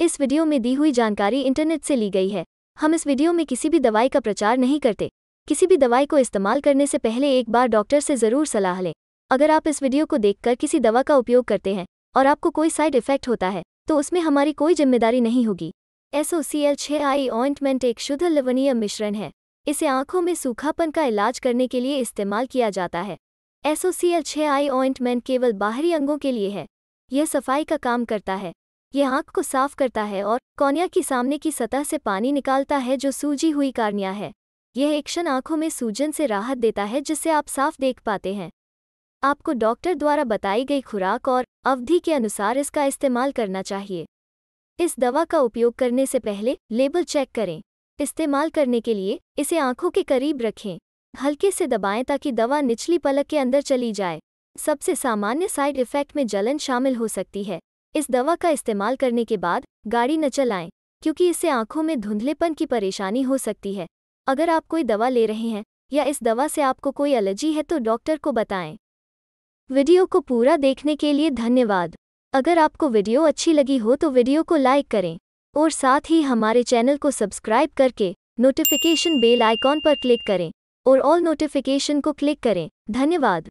इस वीडियो में दी हुई जानकारी इंटरनेट से ली गई है हम इस वीडियो में किसी भी दवाई का प्रचार नहीं करते किसी भी दवाई को इस्तेमाल करने से पहले एक बार डॉक्टर से ज़रूर सलाह लें अगर आप इस वीडियो को देखकर किसी दवा का उपयोग करते हैं और आपको कोई साइड इफेक्ट होता है तो उसमें हमारी कोई जिम्मेदारी नहीं होगी एसओसीएल छह छः आई ऑइंटमेंट एक शुद्ध लवणीय मिश्रण है इसे आंखों में सूखापन का इलाज करने के लिए इस्तेमाल किया जाता है एसओसीएल ओ छः आई ऑइंटमेंट केवल बाहरी अंगों के लिए है यह सफाई का काम करता है ये आँख को साफ करता है और कोनिया की सामने की सतह से पानी निकालता है जो सूजी हुई कार्निया है यह एक्शन आंखों में सूजन से राहत देता है जिससे आप साफ देख पाते हैं आपको डॉक्टर द्वारा बताई गई खुराक और अवधि के अनुसार इसका इस्तेमाल करना चाहिए इस दवा का उपयोग करने से पहले लेबल चेक करें इस्तेमाल करने के लिए इसे आंखों के करीब रखें हल्के से दबाएं ताकि दवा निचली पलक के अंदर चली जाए सबसे सामान्य साइड इफेक्ट में जलन शामिल हो सकती है इस दवा का इस्तेमाल करने के बाद गाड़ी न चलाएं क्योंकि इससे आंखों में धुंधलेपन की परेशानी हो सकती है अगर आप कोई दवा ले रहे हैं या इस दवा से आपको कोई एलर्जी है तो डॉक्टर को बताएं वीडियो को पूरा देखने के लिए धन्यवाद अगर आपको वीडियो अच्छी लगी हो तो वीडियो को लाइक करें और साथ ही हमारे चैनल को सब्सक्राइब करके नोटिफिकेशन बेल आइकॉन पर क्लिक करें और ऑल नोटिफिकेशन को क्लिक करें धन्यवाद